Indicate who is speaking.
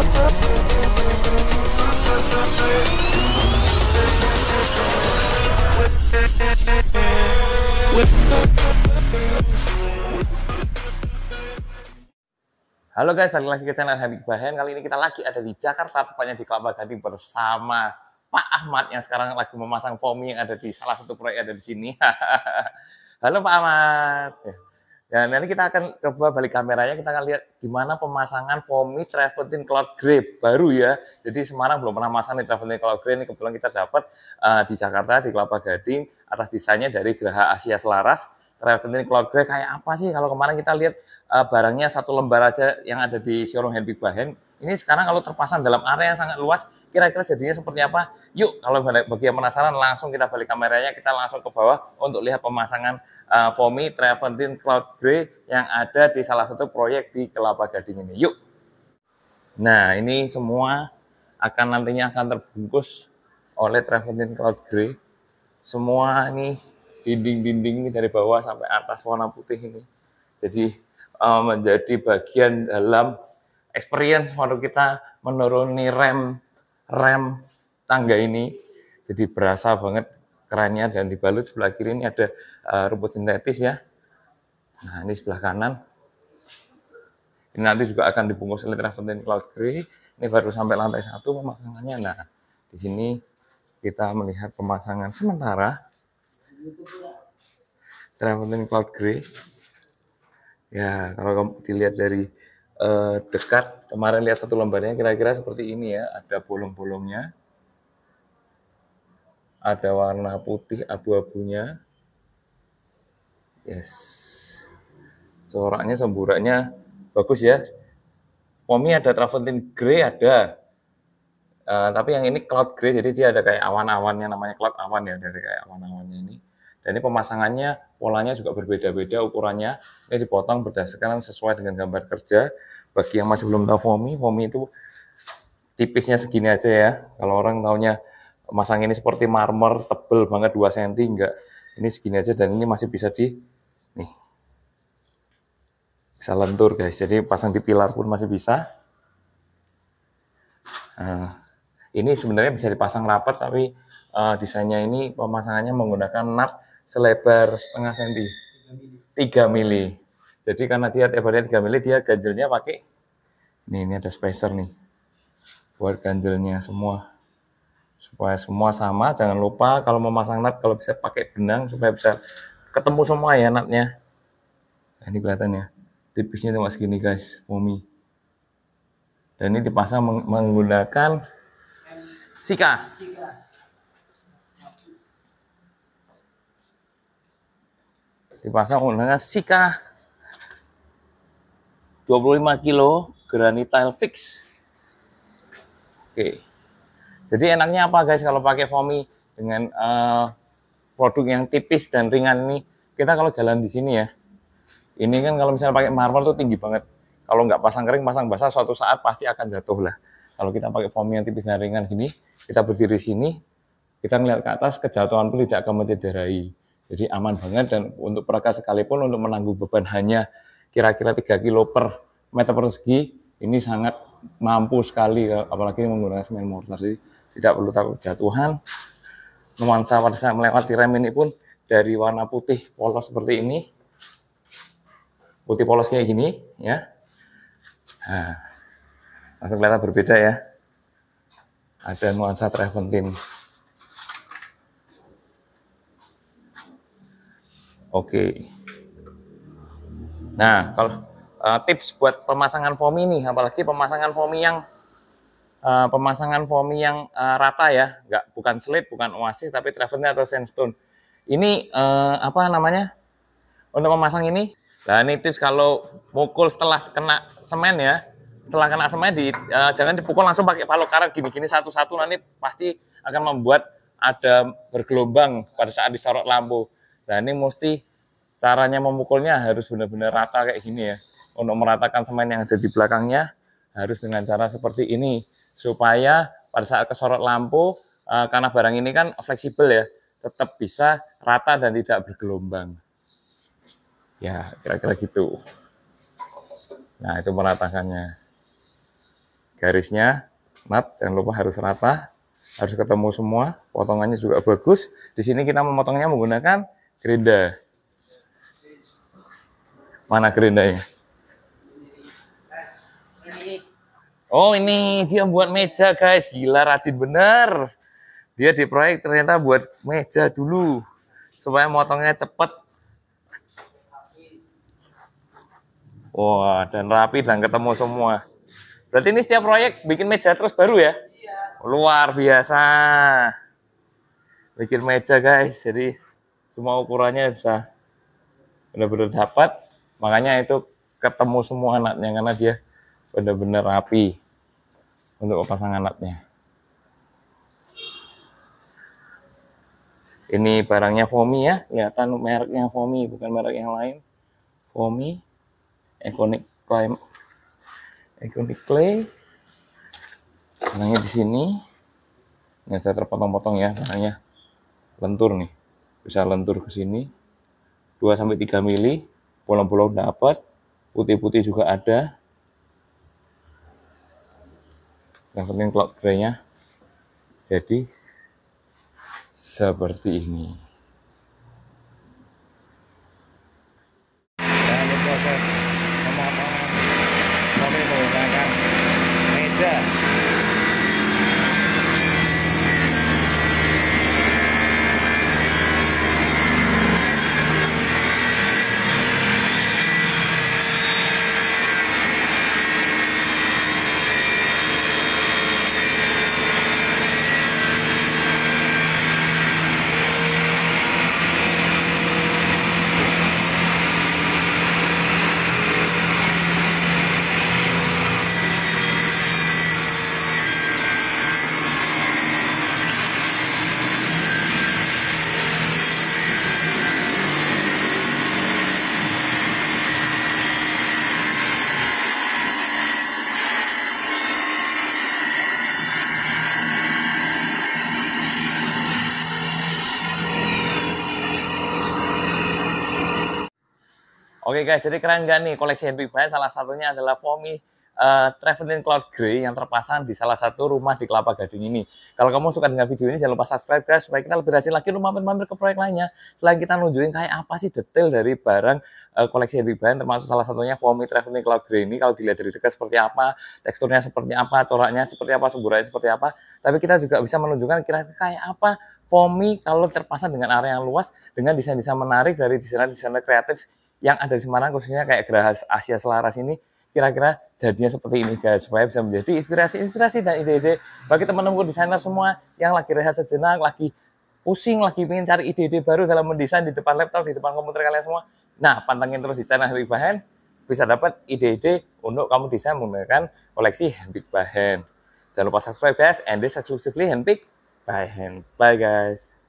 Speaker 1: Halo guys, balik lagi ke channel Habib Bahen. Kali ini kita lagi ada di Jakarta, tepatnya di Kelapa Gading bersama Pak Ahmad yang sekarang lagi memasang fomi yang ada di salah satu proyek ada di sini. Halo Pak Ahmad. Ya, nanti kita akan coba balik kameranya, kita akan lihat gimana pemasangan Fomi travelin Cloud grip baru ya. Jadi Semarang belum pernah masang nih Travetin Cloud grip ini kebetulan kita dapat uh, di Jakarta, di Kelapa Gading, atas desainnya dari Geraha Asia Selaras. travelin Cloud grip kayak apa sih? Kalau kemarin kita lihat uh, barangnya satu lembar aja yang ada di showroom Handpick Bahen, ini sekarang kalau terpasang dalam area yang sangat luas, kira-kira jadinya seperti apa? Yuk, kalau bagi yang penasaran langsung kita balik kameranya, kita langsung ke bawah untuk lihat pemasangan uh, eh, Fomi Traventin Cloud Grey yang ada di salah satu proyek di Kelapa Gading ini. Yuk. Nah, ini semua akan nantinya akan terbungkus oleh Traventin Cloud Grey. Semua ini dinding-dinding ini dari bawah sampai atas warna putih ini. Jadi uh, menjadi bagian dalam experience waktu kita menuruni rem rem tangga ini. Jadi berasa banget kerennya dan dibalut sebelah kiri ini ada uh, rumput sintetis ya. Nah ini sebelah kanan. Ini nanti juga akan dibungkus oleh Trafontaine Cloud Grey. Ini baru sampai lantai satu pemasangannya. Nah di sini kita melihat pemasangan sementara Travelling Cloud Grey. Ya, kalau kamu dilihat dari eh, dekat kemarin lihat satu lembarnya kira-kira seperti ini ya ada bolong-bolongnya ada warna putih abu-abunya yes soraknya semburaknya bagus ya Pomi ada travertine grey ada Uh, tapi yang ini cloud gray, jadi dia ada kayak awan-awannya, namanya cloud awan ya, dari kayak awan-awannya ini. Dan ini pemasangannya, polanya juga berbeda-beda, ukurannya. Ini dipotong berdasarkan sesuai dengan gambar kerja. Bagi yang masih belum tahu foamy, foamy itu tipisnya segini aja ya. Kalau orang taunya masang ini seperti marmer, tebel banget 2 cm, enggak. Ini segini aja dan ini masih bisa di, nih, bisa lentur guys. Jadi pasang di pilar pun masih bisa. Nah ini sebenarnya bisa dipasang rapat, tapi uh, desainnya ini pemasangannya menggunakan nut selebar setengah senti 3 mili jadi karena dia lebarnya 3 mili dia ganjelnya pakai nih ini ada spacer nih buat ganjelnya semua supaya semua sama jangan lupa kalau memasang nat kalau bisa pakai benang supaya bisa ketemu semua ya natnya nah, ini kelihatannya tipisnya cuma segini guys foamy dan ini dipasang menggunakan sika. dipasang dengan Sika 25 kilo granitile fix. Oke. Jadi enaknya apa guys kalau pakai foamy dengan uh, produk yang tipis dan ringan ini. Kita kalau jalan di sini ya. Ini kan kalau misalnya pakai marmer tuh tinggi banget. Kalau nggak pasang kering, pasang basah suatu saat pasti akan jatuh lah. Kalau kita pakai foamy yang tipis dan ringan gini, kita berdiri sini, kita ngeliat ke atas, kejatuhan pun tidak akan mencederai. Jadi aman banget dan untuk perekat sekalipun untuk menanggung beban hanya kira-kira 3 kilo per meter persegi ini sangat mampu sekali apalagi menggunakan semen mortar. Jadi tidak perlu takut jatuhan. Nuansa pada saat melewati rem ini pun dari warna putih polos seperti ini. Putih polosnya gini ya. Nah, langsung kelihatan berbeda ya. Ada nuansa Treventine. Oke. Okay. Nah, kalau uh, tips buat pemasangan foam ini, apalagi pemasangan foam yang uh, pemasangan foam yang uh, rata ya, nggak bukan selit, bukan oasis, tapi travertine atau sandstone. Ini uh, apa namanya? Untuk memasang ini, nah ini tips kalau mukul setelah kena semen ya, setelah kena semen di uh, jangan dipukul langsung pakai palu karat gini-gini satu-satu nanti pasti akan membuat ada bergelombang pada saat disorot lampu. Nah ini mesti caranya memukulnya harus benar-benar rata kayak gini ya. Untuk meratakan semen yang ada di belakangnya harus dengan cara seperti ini supaya pada saat kesorot lampu eh, karena barang ini kan fleksibel ya tetap bisa rata dan tidak bergelombang. Ya kira-kira gitu. Nah itu meratakannya. Garisnya, mat jangan lupa harus rata harus ketemu semua, potongannya juga bagus. Di sini kita memotongnya menggunakan Kerinda. Mana kerindanya? Oh ini dia buat meja guys, gila rajin bener. Dia di proyek ternyata buat meja dulu supaya motongnya cepet. Wah dan rapi dan ketemu semua. Berarti ini setiap proyek bikin meja terus baru ya? Iya. Luar biasa. Bikin meja guys, jadi semua ukurannya bisa benar-benar dapat makanya itu ketemu semua anaknya karena dia benar-benar rapi untuk pasang anaknya ini barangnya Fomi ya kelihatan mereknya Fomi bukan merek yang lain Fomi Econic Prime Econic Clay barangnya di sini ini saya terpotong-potong ya barangnya lentur nih bisa lentur ke sini 2 sampai 3 mili bolong-bolong dapat putih-putih juga ada yang penting clock graynya jadi seperti ini Oke okay guys, jadi keren nggak nih koleksi handbag Salah satunya adalah Fomi uh, Traveling Cloud Grey yang terpasang di salah satu rumah di Kelapa Gading ini. Kalau kamu suka dengan video ini, jangan lupa subscribe guys, supaya kita lebih rajin lagi mampir-mampir ke proyek lainnya. Selain kita nunjukin kayak apa sih detail dari barang uh, koleksi Henry Bahan, termasuk salah satunya Fomi Traveling Cloud Grey ini, kalau dilihat dari dekat seperti apa, teksturnya seperti apa, coraknya seperti apa, semburannya seperti apa. Tapi kita juga bisa menunjukkan kira-kira kayak apa Fomi kalau terpasang dengan area yang luas dengan desain-desain menarik dari desainer-desainer kreatif yang ada di Semarang khususnya kayak Geraha Asia Selaras ini kira-kira jadinya seperti ini guys supaya bisa menjadi inspirasi-inspirasi dan ide-ide bagi teman teman desainer semua yang lagi rehat sejenak, lagi pusing, lagi ingin cari ide-ide baru dalam mendesain di depan laptop, di depan komputer kalian semua. Nah, pantengin terus di channel Habib Bahan bisa dapat ide-ide untuk kamu desain menggunakan koleksi Habib Bahan. Jangan lupa subscribe guys and this exclusively Henry by Bye guys.